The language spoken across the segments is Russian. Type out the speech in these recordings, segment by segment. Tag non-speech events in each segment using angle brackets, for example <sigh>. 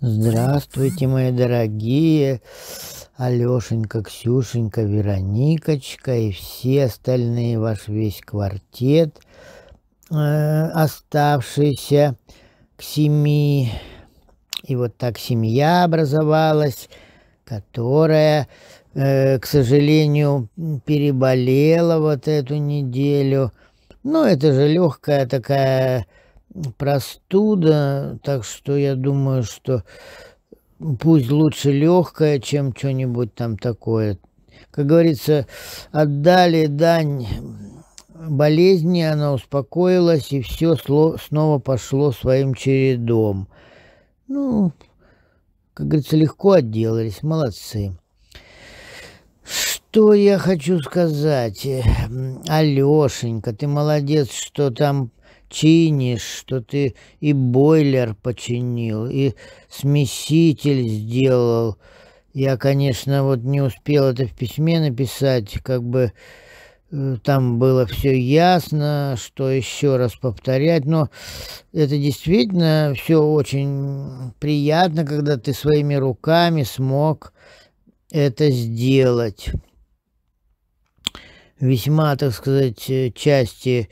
Здравствуйте, мои дорогие, Алешенька, Ксюшенька, Вероникочка и все остальные, ваш весь квартет, э, оставшийся к семи. И вот так семья образовалась, которая, э, к сожалению, переболела вот эту неделю. Ну, это же легкая такая простуда, так что я думаю, что пусть лучше легкая, чем что-нибудь там такое. Как говорится, отдали дань болезни, она успокоилась, и все снова пошло своим чередом. Ну, как говорится, легко отделались, молодцы. Что я хочу сказать? Э, Алешенька, ты молодец, что там чинишь, что ты и бойлер починил, и смеситель сделал. Я, конечно, вот не успел это в письме написать, как бы э, там было все ясно, что еще раз повторять, но это действительно все очень приятно, когда ты своими руками смог это сделать. Весьма, так сказать, э, части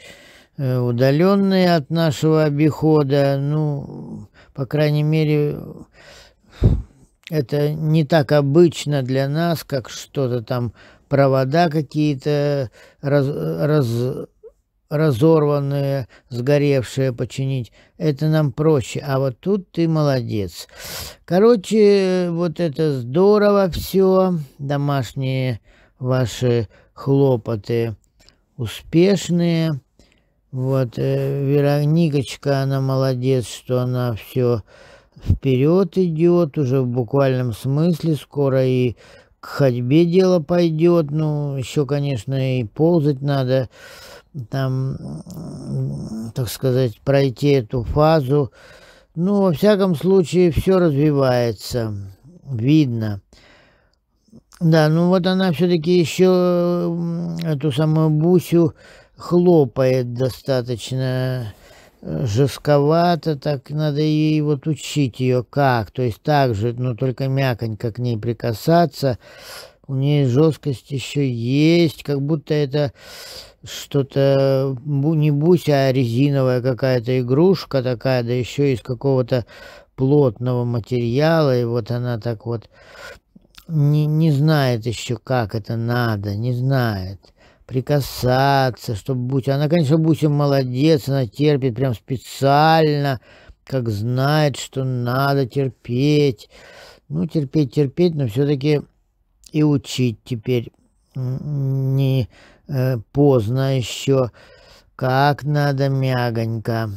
Э, удаленные от нашего обихода. Ну, по крайней мере, это не так обычно для нас, как что-то там, провода какие-то раз, раз, разорванные, сгоревшие починить. Это нам проще. А вот тут ты молодец. Короче, вот это здорово все. Домашние ваши хлопоты успешные. Вот, э, Вероничка, она молодец, что она все вперед идет, уже в буквальном смысле, скоро и к ходьбе дело пойдет, ну, еще, конечно, и ползать надо, там, так сказать, пройти эту фазу. Ну, во всяком случае, все развивается, видно. Да, ну вот она все-таки еще эту самую Бусю хлопает достаточно э, жестковато, так надо ей вот учить ее как. То есть так же, но только мяконько к ней прикасаться. У нее жесткость еще есть, как будто это что-то не бусь, а резиновая какая-то игрушка такая, да еще из какого-то плотного материала, и вот она так вот не, не знает еще, как это надо, не знает прикасаться, чтобы Буся... Она, конечно, Буся молодец, она терпит прям специально, как знает, что надо терпеть. Ну, терпеть, терпеть, но все-таки и учить теперь не э, поздно еще, как надо мягонько.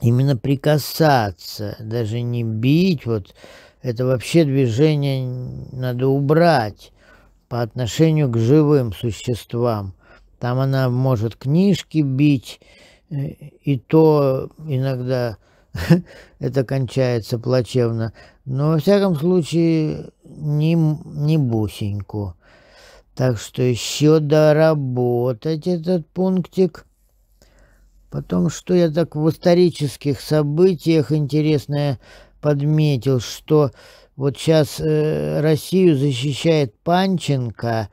Именно прикасаться, даже не бить, вот это вообще движение надо убрать по отношению к живым существам. Там она может книжки бить, э, и то иногда <laughs> это кончается плачевно. Но, во всяком случае, не, не бусеньку. Так что еще доработать этот пунктик. Потом, что я так в исторических событиях интересное подметил, что вот сейчас э, Россию защищает Панченко,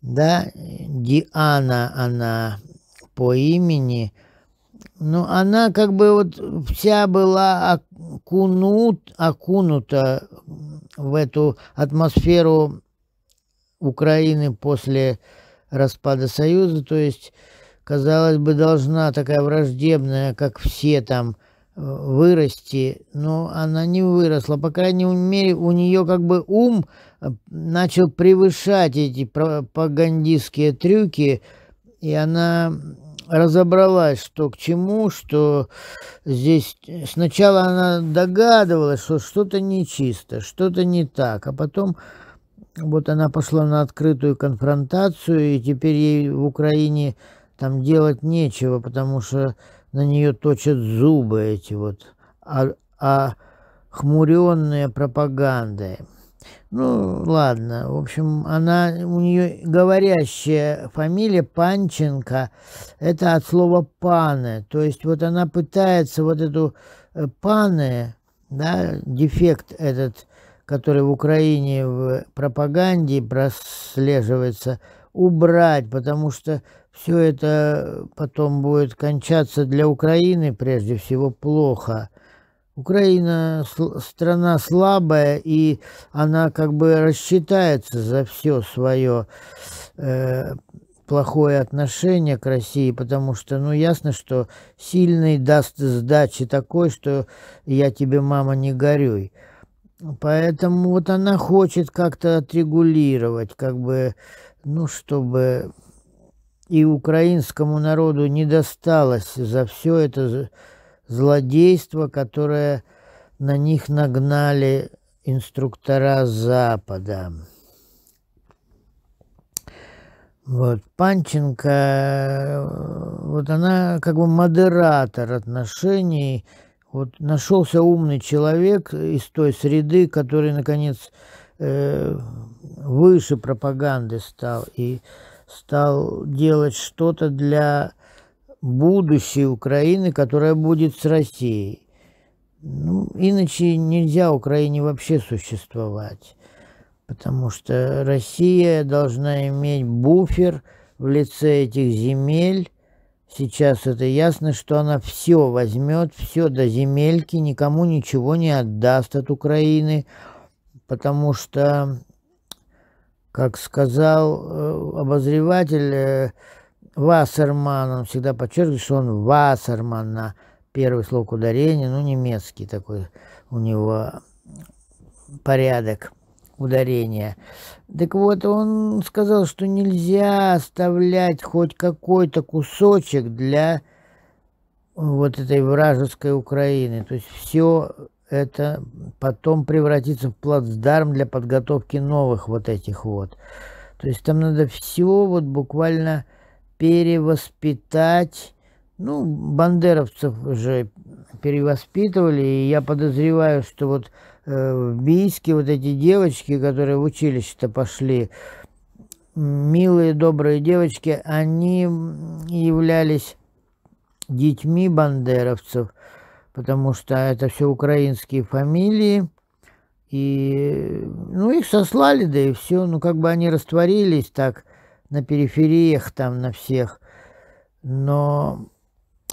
да, Диана она по имени. Ну, она как бы вот вся была окунут, окунута в эту атмосферу Украины после распада Союза, то есть, казалось бы, должна такая враждебная, как все там, вырасти, но она не выросла. По крайней мере, у нее как бы ум э, начал превышать эти пропагандистские трюки, и она разобралась, что к чему, что здесь... Сначала она догадывалась, что что-то нечисто, что-то не так, а потом вот она пошла на открытую конфронтацию, и теперь ей в Украине там делать нечего, потому что на нее точат зубы эти вот а, а хмуренные пропагандой. Ну, ладно. В общем, она, у нее говорящая фамилия Панченко, это от слова паны. То есть вот она пытается вот эту э, паны, да, дефект этот, который в Украине в пропаганде прослеживается, убрать, потому что все это э, потом будет кончаться для Украины прежде всего плохо. Украина страна слабая, и она как бы рассчитается за все свое э, плохое отношение к России, потому что, ну, ясно, что сильный даст сдачи такой, что я тебе, мама, не горюй. Поэтому вот она хочет как-то отрегулировать, как бы, ну, чтобы и украинскому народу не досталось за все это злодейство, которое на них нагнали инструктора Запада. Вот, Панченко, э, вот она как бы модератор отношений. Вот нашелся умный человек из той среды, который, наконец, э, выше пропаганды стал и стал делать что-то для будущей Украины, которая будет с Россией. Ну, иначе нельзя Украине вообще существовать, потому что Россия должна иметь буфер в лице этих земель. Сейчас это ясно, что она все возьмет, все до земельки, никому ничего не отдаст от Украины, потому что как сказал э, обозреватель э, Вассерман, он всегда подчеркивает, что он Вассерман на первый слог ударения, ну, немецкий такой у него порядок ударения. Так вот, он сказал, что нельзя оставлять хоть какой-то кусочек для вот этой вражеской Украины. То есть все это потом превратится в плацдарм для подготовки новых вот этих вот. То есть там надо все вот буквально перевоспитать. Ну, бандеровцев уже перевоспитывали, и я подозреваю, что вот э, в Бийске вот эти девочки, которые в училище-то пошли, милые, добрые девочки, они являлись детьми бандеровцев – потому что это все украинские фамилии. И, ну, их сослали, да и все. Ну, как бы они растворились так на перифериях там, на всех. Но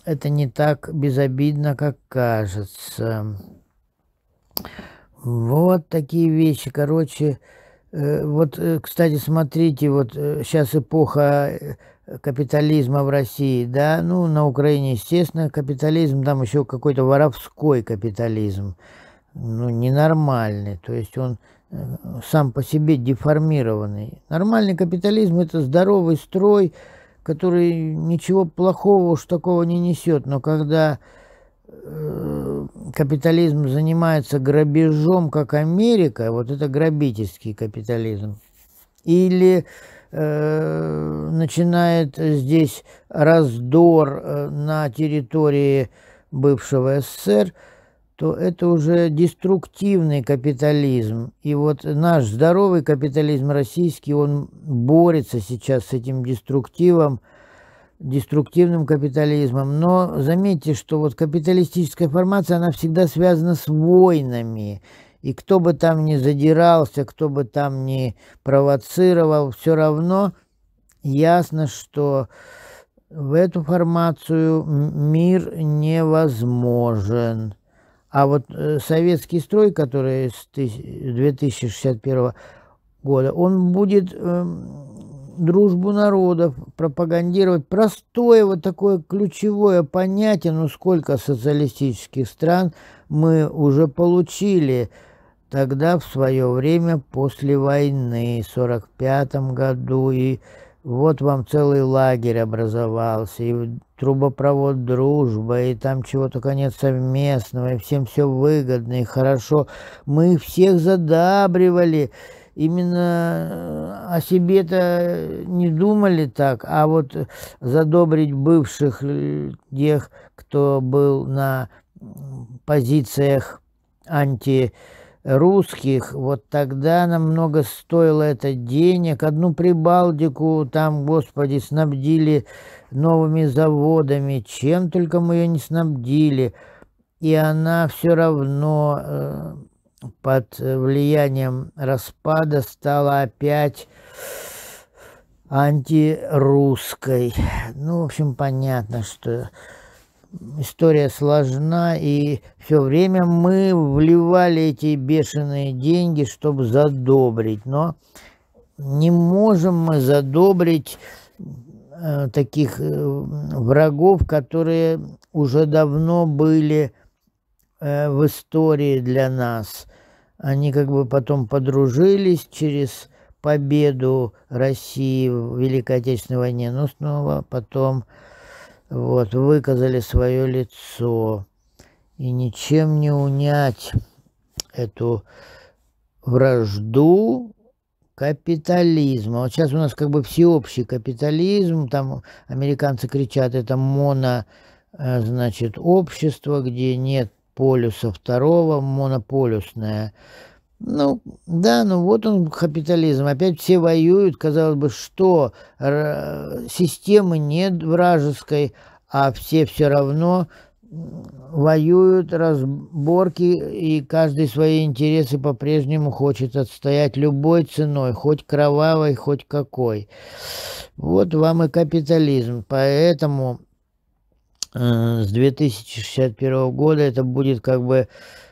это не так безобидно, как кажется. Вот такие вещи. Короче, э, вот, э, кстати, смотрите, вот сейчас э, эпоха капитализма в России, да, ну, на Украине, естественно, капитализм, там еще какой-то воровской капитализм, ну, ненормальный, то есть он э, сам по себе деформированный. Нормальный капитализм – это здоровый строй, который ничего плохого уж такого не несет, но когда э, капитализм занимается грабежом, как Америка, вот это грабительский капитализм, или Э, начинает здесь раздор э, на территории бывшего СССР, то это уже деструктивный капитализм. И вот наш здоровый капитализм российский, он борется сейчас с этим деструктивом, деструктивным капитализмом. Но заметьте, что вот капиталистическая формация, она всегда связана с войнами. И кто бы там ни задирался, кто бы там ни провоцировал, все равно ясно, что в эту формацию мир невозможен. А вот э, советский строй, который с 2061 года, он будет эм, дружбу народов пропагандировать. Простое вот такое ключевое понятие, ну сколько социалистических стран мы уже получили – Тогда в свое время после войны, в сорок пятом году, и вот вам целый лагерь образовался, и трубопровод «Дружба», и там чего только нет совместного, и всем все выгодно и хорошо. Мы всех задабривали, именно э, о себе-то не думали так, а вот задобрить бывших тех, кто был на позициях анти русских, вот тогда намного стоило это денег. Одну Прибалтику там, господи, снабдили новыми заводами, чем только мы ее не снабдили. И она все равно э, под влиянием распада стала опять антирусской. Ну, в общем, понятно, что история сложна, и все время мы вливали эти бешеные деньги, чтобы задобрить. Но не можем мы задобрить э, таких э, врагов, которые уже давно были э, в истории для нас. Они как бы потом подружились через победу России в Великой Отечественной войне, но снова потом вот, выказали свое лицо. И ничем не унять эту вражду капитализма. Вот сейчас у нас как бы всеобщий капитализм, там американцы кричат, это моно, э, значит, общество, где нет полюса второго, монополюсное ну, да, ну вот он капитализм. Опять все воюют, казалось бы, что системы нет вражеской, а все все равно воюют, разборки, и каждый свои интересы по-прежнему хочет отстоять любой ценой, хоть кровавой, хоть какой. Вот вам и капитализм. Поэтому э, с 2061 года это будет как бы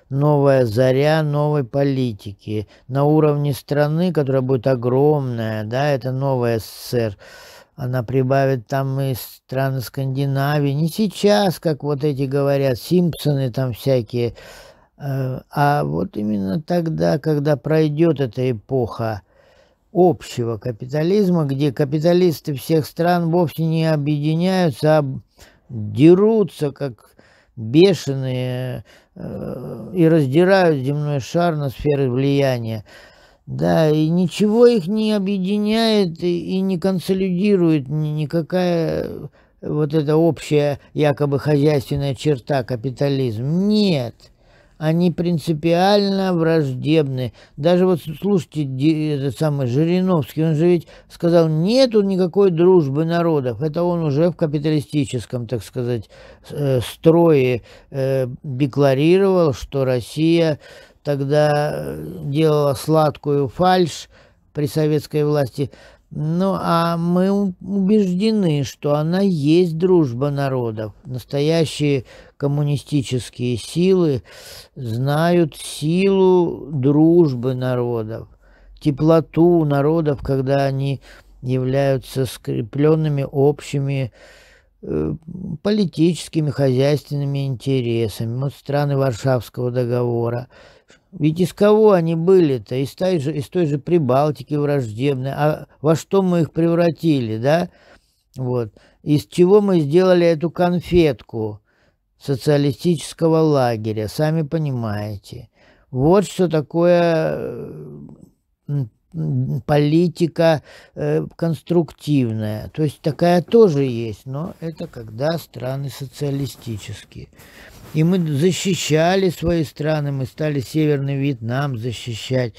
новая заря новой политики на уровне страны, которая будет огромная, да, это новая СССР. Она прибавит там и страны Скандинавии. Не сейчас, как вот эти говорят, Симпсоны там всякие. Э, а вот именно тогда, когда пройдет эта эпоха общего капитализма, где капиталисты всех стран вовсе не объединяются, а дерутся, как бешеные э, и раздирают земной шар на сферы влияния. Да, и ничего их не объединяет и, и не консолидирует ни, никакая э, вот эта общая якобы хозяйственная черта капитализм. Нет они принципиально враждебны. Даже вот слушайте, этот самый Жириновский, он же ведь сказал, нету никакой дружбы народов. Это он уже в капиталистическом, так сказать, э, строе э, декларировал, что Россия тогда э, делала сладкую фальш при советской власти. Ну, а мы убеждены, что она есть дружба народов. Настоящие коммунистические силы знают силу дружбы народов, теплоту народов, когда они являются скрепленными общими э, политическими, хозяйственными интересами. Вот страны Варшавского договора – ведь из кого они были-то? Из той, же, из той же Прибалтики враждебной. А во что мы их превратили, да? Вот. Из чего мы сделали эту конфетку социалистического лагеря, сами понимаете. Вот что такое э, политика э, конструктивная. То есть такая тоже есть, но это когда страны социалистические. И мы защищали свои страны, мы стали Северный Вьетнам защищать,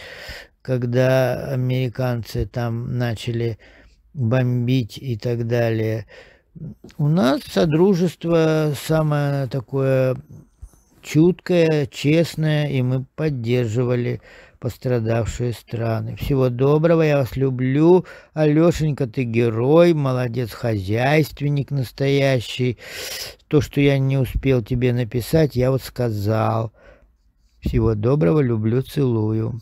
когда американцы там начали бомбить и так далее. У нас содружество самое такое чуткое, честное, и мы поддерживали пострадавшие страны. Всего доброго, я вас люблю. Алешенька, ты герой, молодец, хозяйственник настоящий. То, что я не успел тебе написать, я вот сказал. Всего доброго, люблю, целую.